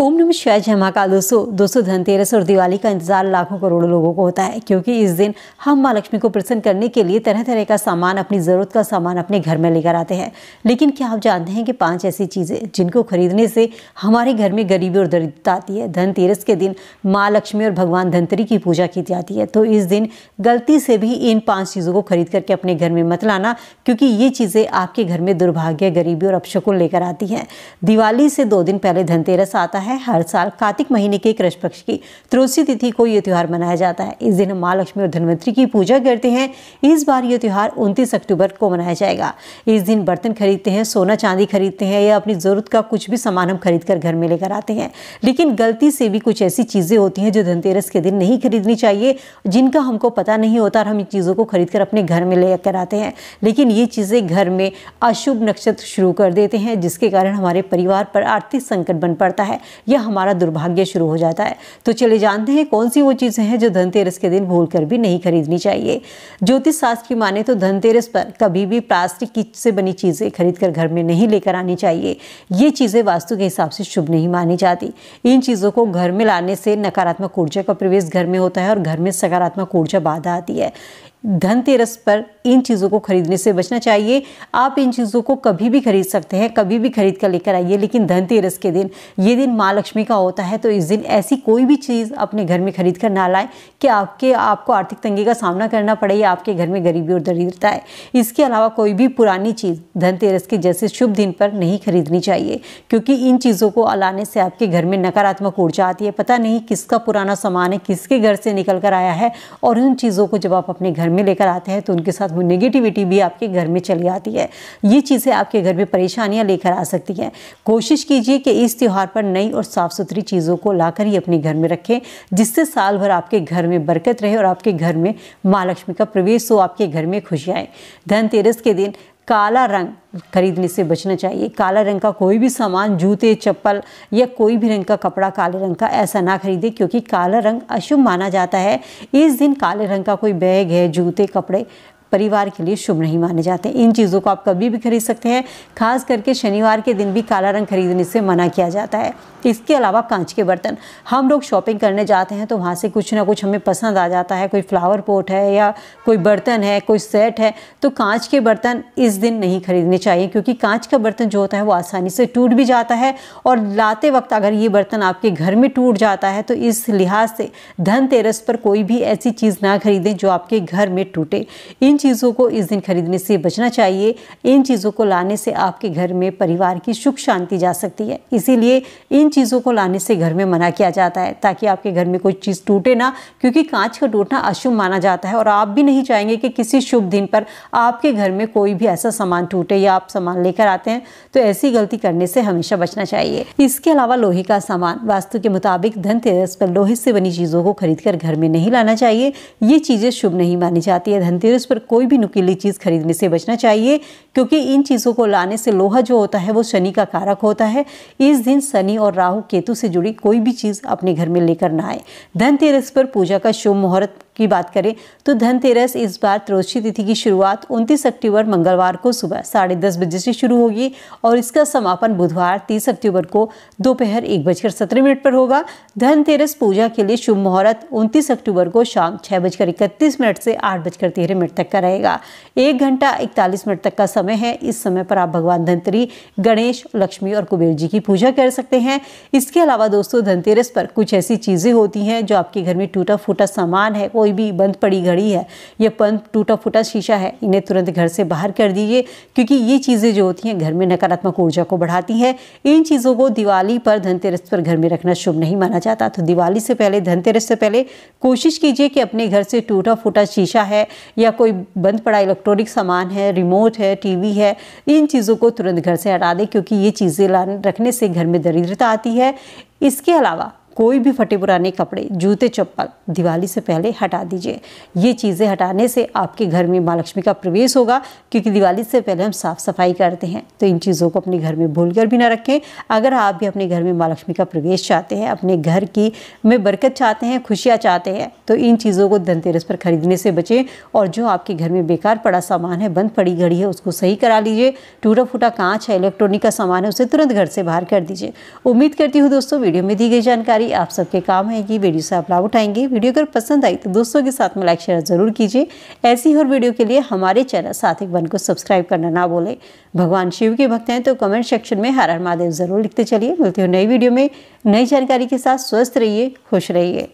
ओम नमः शिवाय जय माँ का दोस्तों दोस्तों धनतेरस और दिवाली का इंतजार लाखों करोड़ों लोगों को होता है क्योंकि इस दिन हम माँ लक्ष्मी को प्रसन्न करने के लिए तरह तरह का सामान अपनी ज़रूरत का सामान अपने घर में लेकर आते हैं लेकिन क्या आप जानते हैं कि पांच ऐसी चीज़ें जिनको खरीदने से हमारे घर में गरीबी और दरिद्रता आती है धनतेरस के दिन माँ लक्ष्मी और भगवान धनतरी की पूजा की जाती है तो इस दिन गलती से भी इन पाँच चीज़ों को खरीद करके अपने घर में मत लाना क्योंकि ये चीज़ें आपके घर में दुर्भाग्य गरीबी और अपशकुन लेकर आती हैं दिवाली से दो दिन पहले धनतेरस आता है है हर साल कार्तिक महीने के कृष्ण पक्ष की त्रोसी तिथि को यह त्यौहार मनाया जाता है इस दिन माँ लक्ष्मी और धनवंतरी की पूजा करते हैं इस बार यह त्यौहार उनतीस अक्टूबर को मनाया जाएगा इस दिन बर्तन खरीदते हैं सोना चांदी खरीदते हैं या अपनी ज़रूरत का कुछ भी सामान हम खरीद कर घर में लेकर आते हैं लेकिन गलती से भी कुछ ऐसी चीज़ें होती हैं जो धनतेरस के दिन नहीं खरीदनी चाहिए जिनका हमको पता नहीं होता और हम इन चीज़ों को खरीद कर अपने घर में लेकर आते हैं लेकिन ये चीज़ें घर में अशुभ नक्षत्र शुरू कर देते हैं जिसके कारण हमारे परिवार पर आर्थिक संकट बन पड़ता है यह हमारा दुर्भाग्य शुरू हो जाता है तो चले जानते हैं कौन सी वो चीज़ें हैं जो धनतेरस के दिन भूल कर भी नहीं खरीदनी चाहिए ज्योतिष शास्त्र की माने तो धनतेरस पर कभी भी प्लास्टिक की से बनी चीज़ें खरीद कर घर में नहीं लेकर आनी चाहिए ये चीज़ें वास्तु के हिसाब से शुभ नहीं मानी जाती इन चीज़ों को घर में लाने से नकारात्मक ऊर्जा का प्रवेश घर में होता है और घर में सकारात्मक ऊर्जा बाधा आती है धनतेरस पर इन चीज़ों को खरीदने से बचना चाहिए आप इन चीज़ों को कभी भी खरीद सकते हैं कभी भी खरीद कर लेकर आइए लेकिन धनतेरस के दिन ये दिन माँ लक्ष्मी का होता है तो इस दिन ऐसी कोई भी चीज़ अपने घर में खरीद कर ना लाएं कि आपके आपको आर्थिक तंगी का सामना करना पड़े या आपके घर में गरीबी और दरिद्रता है इसके अलावा कोई भी पुरानी चीज़ धनतेरस के जैसे शुभ दिन पर नहीं खरीदनी चाहिए क्योंकि इन चीज़ों को लाने से आपके घर में नकारात्मक ऊर्जा आती है पता नहीं किसका पुराना सामान है किसके घर से निकल कर आया है और उन चीज़ों को जब आप अपने घर घर में लेकर आते हैं तो उनके साथ वो नेगेटिविटी भी आपके घर में चली आती है ये चीज़ें आपके घर में परेशानियाँ लेकर आ सकती हैं कोशिश कीजिए कि इस त्यौहार पर नई और साफ़ सुथरी चीज़ों को लाकर ही अपने घर में रखें जिससे साल भर आपके घर में बरकत रहे और आपके घर में माँ लक्ष्मी का प्रवेश हो आपके घर में खुशियाँ आए धनतेरस के दिन काला रंग खरीदने से बचना चाहिए काला रंग का कोई भी सामान जूते चप्पल या कोई भी रंग का कपड़ा काले रंग का ऐसा ना खरीदे क्योंकि काला रंग अशुभ माना जाता है इस दिन काले रंग का कोई बैग है जूते कपड़े परिवार के लिए शुभ नहीं माने जाते इन चीज़ों को आप कभी भी खरीद सकते हैं खास करके शनिवार के दिन भी काला रंग खरीदने से मना किया जाता है इसके अलावा कांच के बर्तन हम लोग शॉपिंग करने जाते हैं तो वहाँ से कुछ ना कुछ हमें पसंद आ जाता है कोई फ्लावर पोट है या कोई बर्तन है कोई सेट है तो कांच के बर्तन इस दिन नहीं खरीदने चाहिए क्योंकि कांच का बर्तन जो होता है वो आसानी से टूट भी जाता है और लाते वक्त अगर ये बर्तन आपके घर में टूट जाता है तो इस लिहाज से धनतेरस पर कोई भी ऐसी चीज़ ना खरीदें जो आपके घर में टूटे इन चीज़ों को इस दिन खरीदने से बचना चाहिए इन चीज़ों को लाने से आपके घर में परिवार की सुख शांति जा सकती है इसीलिए इन चीज़ों को लाने से घर में मना किया जाता है ताकि आपके घर में कोई चीज़ टूटे ना क्योंकि कांच का टूटना अशुभ माना जाता है और आप भी नहीं चाहेंगे कि किसी शुभ दिन पर आपके घर में कोई भी ऐसा सामान टूटे या आप सामान लेकर आते हैं तो ऐसी गलती करने से हमेशा बचना चाहिए इसके अलावा लोहे का सामान वास्तु के मुताबिक धनतेरस पर लोहे से बनी चीज़ों को खरीद घर में नहीं लाना चाहिए ये चीज़ें शुभ नहीं मानी जाती है धनतेरस पर कोई भी नुकीली चीज़ खरीदने से बचना चाहिए क्योंकि इन चीज़ों को लाने से लोहा जो होता है वो शनि का कारक होता है इस दिन शनि और राहु केतु से जुड़ी कोई भी चीज़ अपने घर में लेकर ना आए धनतेरस पर पूजा का शुभ मुहूर्त की बात करें तो धनतेरस इस बार त्रोशी तिथि की शुरुआत 29 अक्टूबर मंगलवार को सुबह साढ़े दस बजे से शुरू होगी और इसका समापन बुधवार 30 अक्टूबर को दोपहर एक बजकर सत्रह मिनट पर होगा धनतेरस पूजा के लिए शुभ मुहूर्त 29 अक्टूबर को शाम छः बजकर इकतीस मिनट से आठ बजकर तेरह मिनट तक का रहेगा एक घंटा इकतालीस मिनट तक का समय है इस समय पर आप भगवान धनतरी गणेश लक्ष्मी और कुबेर जी की पूजा कर सकते हैं इसके अलावा दोस्तों धनतेरस पर कुछ ऐसी चीज़ें होती हैं जो आपके घर में टूटा फूटा सामान है वो कोई भी बंद पड़ी घड़ी है या बंद टूटा फूटा शीशा है इन्हें तुरंत घर से बाहर कर दीजिए क्योंकि ये चीज़ें जो होती हैं घर में नकारात्मक ऊर्जा को बढ़ाती हैं इन चीज़ों को दिवाली पर धनतेरस पर घर में रखना शुभ नहीं माना जाता तो दिवाली से पहले धनतेरस से पहले कोशिश कीजिए कि अपने घर से टूटा फूटा शीशा है या कोई बंद पड़ा इलेक्ट्रॉनिक सामान है रिमोट है टीवी है इन चीज़ों को तुरंत घर से हटा दें क्योंकि ये चीज़ें रखने से घर में दरिद्रता आती है इसके अलावा कोई भी फटे पुराने कपड़े जूते चप्पल दिवाली से पहले हटा दीजिए ये चीज़ें हटाने से आपके घर में माँ लक्ष्मी का प्रवेश होगा क्योंकि दिवाली से पहले हम साफ़ सफाई करते हैं तो इन चीज़ों को अपने घर में भूल कर भी ना रखें अगर आप भी अपने घर में माँ लक्ष्मी का प्रवेश चाहते हैं अपने घर की में बरकत चाहते हैं खुशियाँ चाहते हैं तो इन चीज़ों को धनतेरस पर खरीदने से बचें और जो आपके घर में बेकार पड़ा सामान है बंद पड़ी घड़ी है उसको सही करा लीजिए टूटा फूटा कांच है इलेक्ट्रॉनिक का सामान है उसे तुरंत घर से बाहर कर दीजिए उम्मीद करती हूँ दोस्तों वीडियो में दी गई जानकारी जानकारी आप सबके काम आएगी वीडियो से आप लाभ उठाएंगे वीडियो अगर पसंद आई तो दोस्तों के साथ में लाइक शेयर जरूर कीजिए ऐसी और वीडियो के लिए हमारे चैनल साथिक बन को सब्सक्राइब करना ना भूलें भगवान शिव के भक्त हैं तो कमेंट सेक्शन में हर हर महादेव जरूर लिखते चलिए मिलती हूँ नई वीडियो में नई जानकारी के साथ स्वस्थ रहिए खुश रहिए